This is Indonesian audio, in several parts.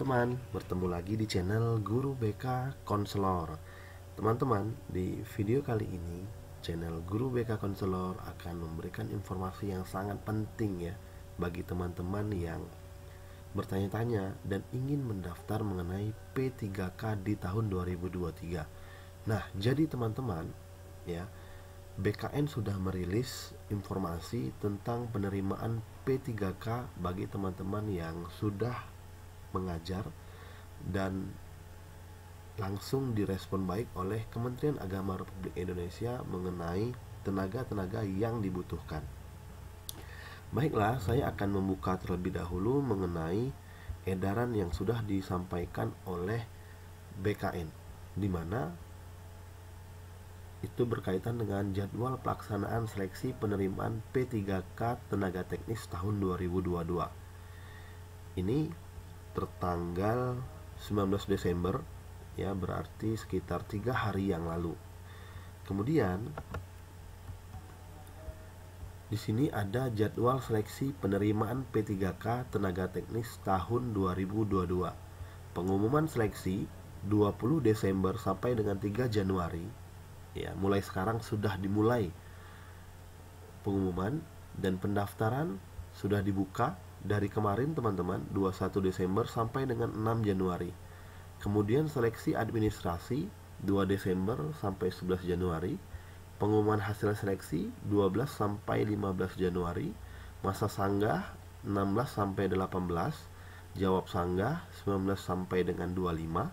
teman-teman, bertemu lagi di channel Guru BK Konselor. Teman-teman, di video kali ini, channel Guru BK Konselor akan memberikan informasi yang sangat penting ya bagi teman-teman yang bertanya-tanya dan ingin mendaftar mengenai P3K di tahun 2023. Nah, jadi teman-teman, ya, BKN sudah merilis informasi tentang penerimaan P3K bagi teman-teman yang sudah mengajar dan langsung direspon baik oleh Kementerian Agama Republik Indonesia mengenai tenaga-tenaga yang dibutuhkan. Baiklah, saya akan membuka terlebih dahulu mengenai edaran yang sudah disampaikan oleh BKN, di mana itu berkaitan dengan jadwal pelaksanaan seleksi penerimaan P3K tenaga teknis tahun 2022. Ini tertanggal 19 Desember ya berarti sekitar tiga hari yang lalu kemudian di sini ada jadwal seleksi penerimaan P3K tenaga teknis tahun 2022 pengumuman seleksi 20 Desember sampai dengan 3 Januari ya mulai sekarang sudah dimulai pengumuman dan pendaftaran sudah dibuka dari kemarin teman-teman 21 Desember sampai dengan 6 Januari kemudian seleksi administrasi 2 Desember sampai 11 Januari pengumuman hasil seleksi 12 sampai 15 Januari masa sanggah 16 sampai 18 jawab sanggah 19 sampai dengan 25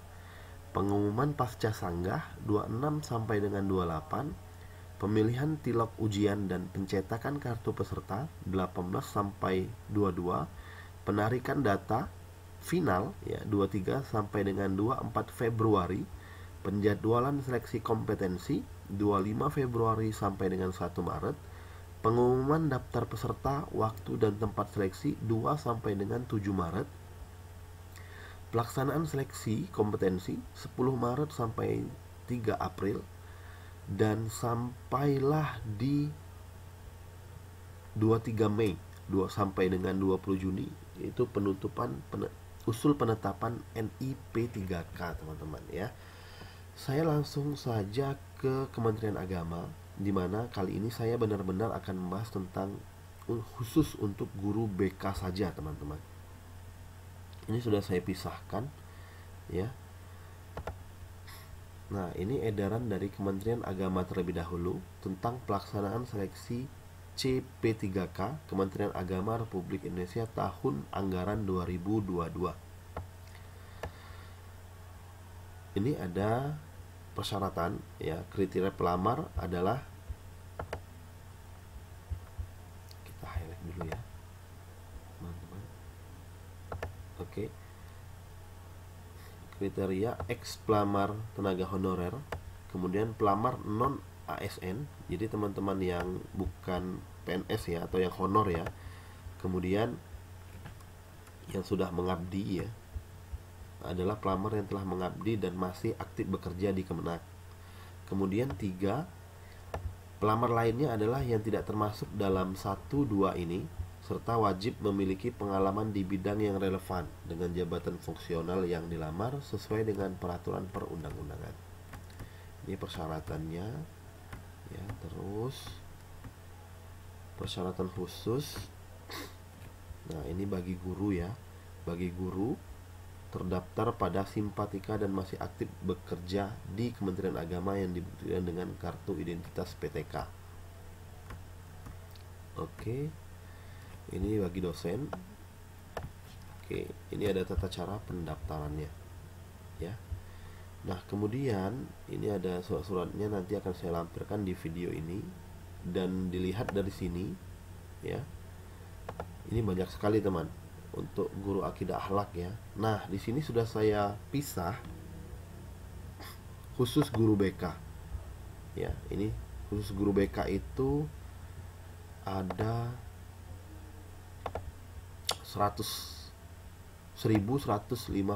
pengumuman pasca sanggah 26 sampai dengan 28 Pemilihan tilok ujian dan pencetakan kartu peserta 18 sampai 22, penarikan data final ya 23 sampai dengan 24 Februari, penjadwalan seleksi kompetensi 25 Februari sampai dengan 1 Maret, pengumuman daftar peserta, waktu dan tempat seleksi 2 sampai dengan 7 Maret, pelaksanaan seleksi kompetensi 10 Maret sampai 3 April, dan sampailah di 23 Mei 2 sampai dengan 20 Juni itu penutupan pen, usul penetapan NIP 3K teman-teman ya saya langsung saja ke Kementerian Agama di mana kali ini saya benar-benar akan membahas tentang khusus untuk guru BK saja teman-teman ini sudah saya pisahkan ya Nah, ini edaran dari Kementerian Agama terlebih dahulu tentang pelaksanaan seleksi CP3K Kementerian Agama Republik Indonesia tahun anggaran 2022. Ini ada persyaratan ya, kriteria pelamar adalah kita highlight dulu ya. kriteria ex pelamar tenaga honorer kemudian pelamar non ASN jadi teman-teman yang bukan PNS ya atau yang honor ya kemudian yang sudah mengabdi ya adalah pelamar yang telah mengabdi dan masih aktif bekerja di Kemenak kemudian tiga pelamar lainnya adalah yang tidak termasuk dalam satu dua ini serta wajib memiliki pengalaman di bidang yang relevan dengan jabatan fungsional yang dilamar sesuai dengan peraturan perundang-undangan. Ini persyaratannya. Ya, terus persyaratan khusus. Nah, ini bagi guru ya. Bagi guru terdaftar pada simpatika dan masih aktif bekerja di Kementerian Agama yang dibuktikan dengan kartu identitas PTK. Oke. Okay ini bagi dosen oke ini ada tata cara pendaftarannya ya nah kemudian ini ada surat-suratnya nanti akan saya lampirkan di video ini dan dilihat dari sini ya ini banyak sekali teman untuk guru akidah akhlak ya nah di sini sudah saya pisah khusus guru BK ya ini khusus guru BK itu ada 100 1155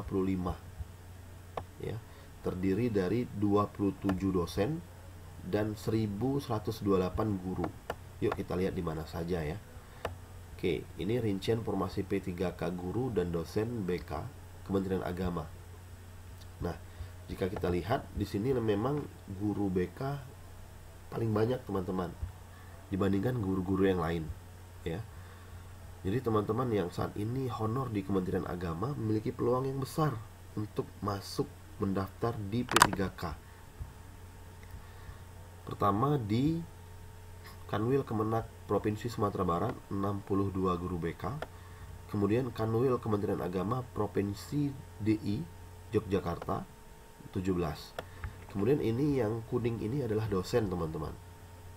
ya terdiri dari 27 dosen dan 1128 guru. Yuk kita lihat di mana saja ya. Oke, ini rincian formasi P3K guru dan dosen BK Kementerian Agama. Nah, jika kita lihat di sini memang guru BK paling banyak teman-teman dibandingkan guru-guru yang lain ya. Jadi teman-teman yang saat ini honor di Kementerian Agama memiliki peluang yang besar untuk masuk mendaftar di P3K. Pertama di Kanwil Kemenak Provinsi Sumatera Barat 62 guru BK, kemudian Kanwil Kementerian Agama Provinsi DI Yogyakarta 17. Kemudian ini yang kuning ini adalah dosen teman-teman.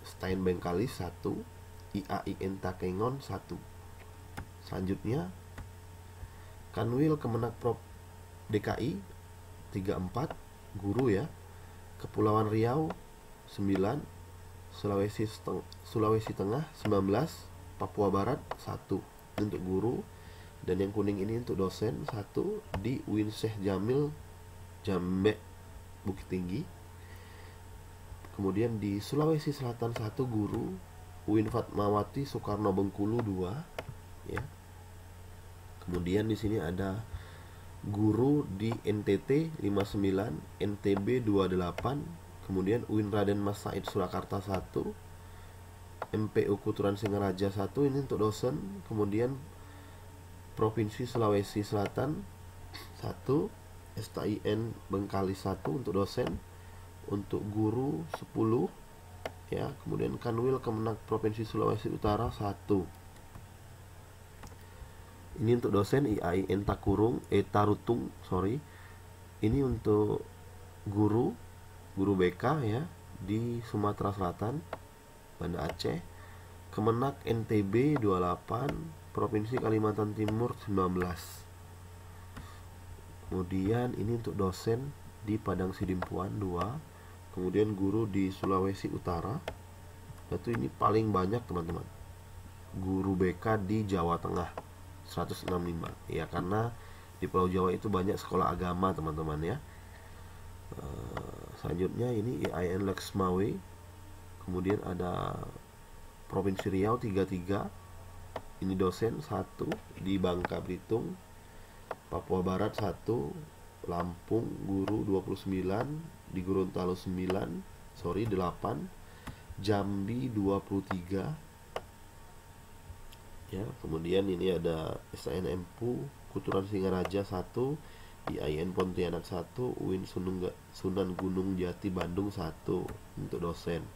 Stein Bengkali 1, IAIN Takengon 1 selanjutnya Kanwil Kemenak Prop DKI 34 guru ya Kepulauan Riau 9 Sulawesi, Teng Sulawesi Tengah 19 Papua Barat 1 untuk guru dan yang kuning ini untuk dosen 1 di Winseh Jamil Jambe Bukit Tinggi kemudian di Sulawesi Selatan 1 guru Win Fatmawati Soekarno Bengkulu 2 ya kemudian di sini ada guru di NTT 59 NTB 28 kemudian Uin Raden Mas Said Surakarta 1 MPU Kuturan Singaraja 1 ini untuk dosen kemudian Provinsi Sulawesi Selatan 1 STIN Bengkali 1 untuk dosen untuk guru 10 ya kemudian Kanwil Kemenang Provinsi Sulawesi Utara 1 ini untuk dosen IAI Entakurung Etarutung sorry ini untuk guru guru BK ya di Sumatera Selatan Banda Aceh Kemenak NTB 28 Provinsi Kalimantan Timur 19 kemudian ini untuk dosen di Padang Sidimpuan 2 kemudian guru di Sulawesi Utara itu ini paling banyak teman-teman guru BK di Jawa Tengah 165 ya karena di Pulau Jawa itu banyak sekolah agama teman-teman ya eh, selanjutnya ini IAIN Lexmawe kemudian ada Provinsi Riau 33 ini dosen satu di Bangka Belitung Papua Barat satu, Lampung Guru 29 di Gorontalo 9 sorry 8 Jambi 23 ya kemudian ini ada SN Empu Kuturan Singaraja 1 IAIN Pontianak 1 UIN Sununga, Sunan Gunung Jati Bandung 1 untuk dosen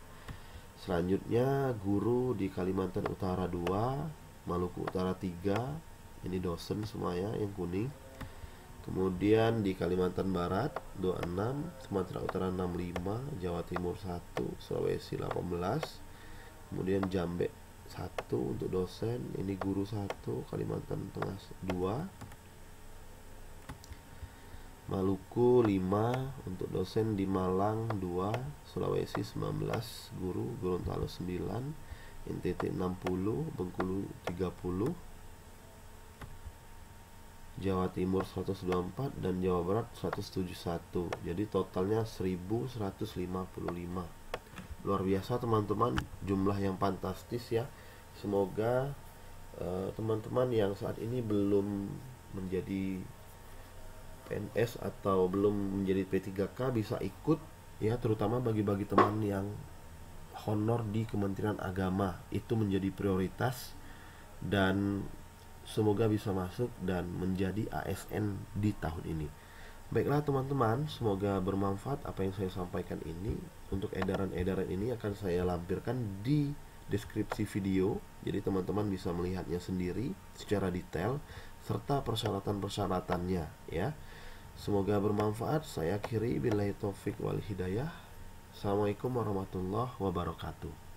selanjutnya guru di Kalimantan Utara 2 Maluku Utara 3 ini dosen ya yang kuning Kemudian di Kalimantan Barat 26, Sumatera Utara 65, Jawa Timur 1, Sulawesi 18, kemudian Jambe satu untuk dosen ini guru satu Kalimantan Tengah dua Maluku 5 untuk dosen di Malang 2 Sulawesi 19 guru Gorontalo 9 NTT 60 Bengkulu 30 Jawa Timur 124 dan Jawa Barat 171 jadi totalnya 1155 luar biasa teman-teman jumlah yang fantastis ya semoga eh, teman-teman uh, yang saat ini belum menjadi PNS atau belum menjadi P3K bisa ikut ya terutama bagi-bagi teman yang honor di Kementerian Agama itu menjadi prioritas dan semoga bisa masuk dan menjadi ASN di tahun ini. Baiklah teman-teman, semoga bermanfaat apa yang saya sampaikan ini untuk edaran-edaran ini akan saya lampirkan di deskripsi video jadi teman-teman bisa melihatnya sendiri secara detail serta persyaratan-persyaratannya ya semoga bermanfaat saya akhiri billahi taufik wal hidayah Assalamualaikum warahmatullahi wabarakatuh